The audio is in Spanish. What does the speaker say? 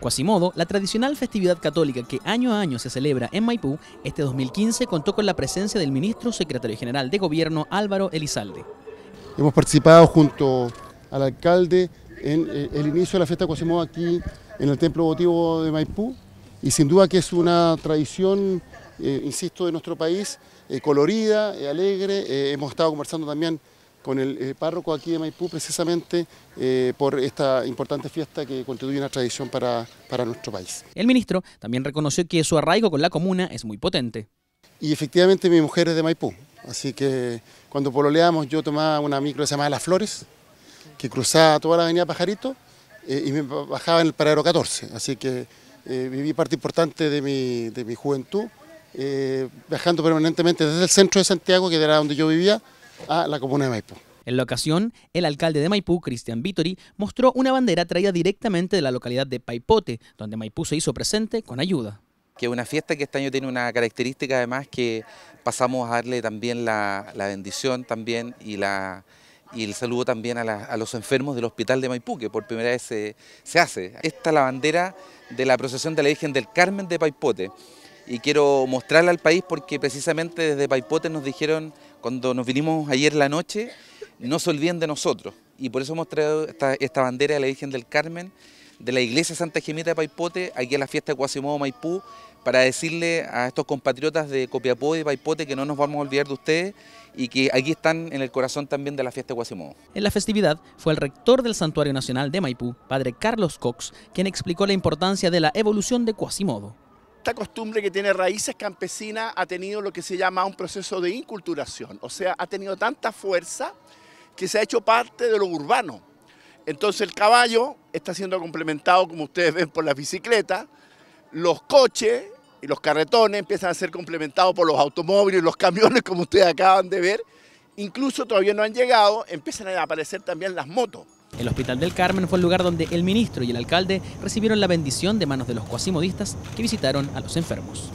Cuasimodo, la tradicional festividad católica que año a año se celebra en Maipú, este 2015 contó con la presencia del ministro secretario general de Gobierno Álvaro Elizalde. Hemos participado junto al alcalde en eh, el inicio de la fiesta de aquí en el Templo Votivo de Maipú y sin duda que es una tradición, eh, insisto, de nuestro país, eh, colorida, y alegre. hemos estado conversando también con el eh, párroco aquí de Maipú precisamente eh, por esta importante fiesta que constituye una tradición para, para nuestro país. El ministro también reconoció que su arraigo con la comuna es muy potente. Y efectivamente mi mujer es de Maipú, así que cuando pololeamos yo tomaba una micro que se llamaba Las Flores, que cruzaba toda la avenida Pajarito eh, y me bajaba en el paradero 14, así que viví parte importante de mi, de mi juventud, viajando permanentemente desde el centro de Santiago, que era donde yo vivía, a la comuna de Maipú. En la ocasión, el alcalde de Maipú, Cristian Vitori... mostró una bandera traída directamente de la localidad de Paipote, donde Maipú se hizo presente con ayuda. Que es una fiesta que este año tiene una característica además que pasamos a darle también la, bendición también y la, el saludo también a, los enfermos del hospital de Maipú, que por primera vez se, se, hace. Esta es la bandera de la procesión de la Virgen del Carmen de Paipote. Y quiero mostrarla al país porque precisamente desde Paipote nos dijeron cuando nos vinimos ayer la noche, no se olviden de nosotros. Y por eso hemos traído esta, bandera de la Virgen del Carmen, de la Iglesia Santa Gemita de Paipote, aquí a la fiesta de Cuasimodo Maipú, para decirle a estos compatriotas de Copiapó y Paipote que no nos vamos a olvidar de ustedes y que aquí están en el corazón también de la fiesta de Cuasimodo. En la festividad fue el rector del Santuario Nacional de Maipú, padre Carlos Cox, quien explicó la importancia de la evolución de Cuasimodo esta costumbre que tiene raíces campesinas ha tenido lo que se llama un proceso de inculturación, o sea, ha tenido tanta fuerza que se ha hecho parte de lo urbano. Entonces el caballo está siendo complementado, como ustedes ven, por la bicicleta, los coches y los carretones empiezan a ser complementados por los automóviles y los camiones, como ustedes acaban de ver, Incluso todavía no han llegado, empiezan a aparecer también las motos. El Hospital del Carmen fue el lugar donde el ministro y el alcalde recibieron la bendición de manos de los cuasimodistas que visitaron a los enfermos.